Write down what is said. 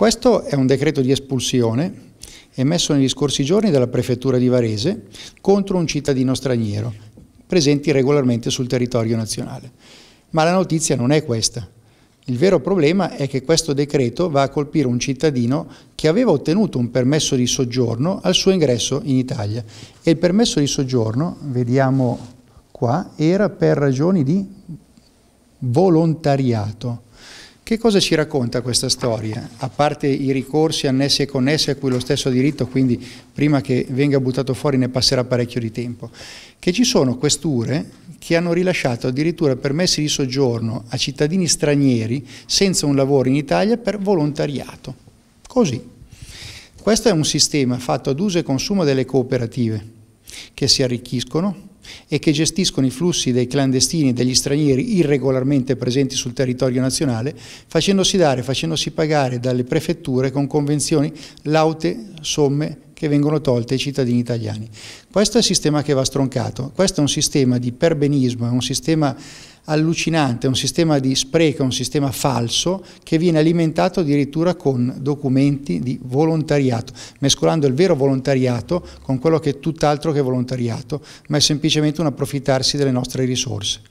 Questo è un decreto di espulsione emesso negli scorsi giorni dalla Prefettura di Varese contro un cittadino straniero presenti regolarmente sul territorio nazionale. Ma la notizia non è questa. Il vero problema è che questo decreto va a colpire un cittadino che aveva ottenuto un permesso di soggiorno al suo ingresso in Italia e il permesso di soggiorno, vediamo qua, era per ragioni di volontariato. Che cosa ci racconta questa storia? A parte i ricorsi annessi e connessi a cui lo stesso diritto, quindi prima che venga buttato fuori ne passerà parecchio di tempo, che ci sono questure che hanno rilasciato addirittura permessi di soggiorno a cittadini stranieri senza un lavoro in Italia per volontariato. Così. Questo è un sistema fatto ad uso e consumo delle cooperative che si arricchiscono, e che gestiscono i flussi dei clandestini e degli stranieri irregolarmente presenti sul territorio nazionale, facendosi dare, facendosi pagare dalle prefetture con convenzioni laute somme che vengono tolte ai cittadini italiani. Questo è il sistema che va stroncato, questo è un sistema di perbenismo, è un sistema allucinante, è un sistema di spreco, un sistema falso che viene alimentato addirittura con documenti di volontariato, mescolando il vero volontariato con quello che è tutt'altro che volontariato, ma è semplicemente un approfittarsi delle nostre risorse.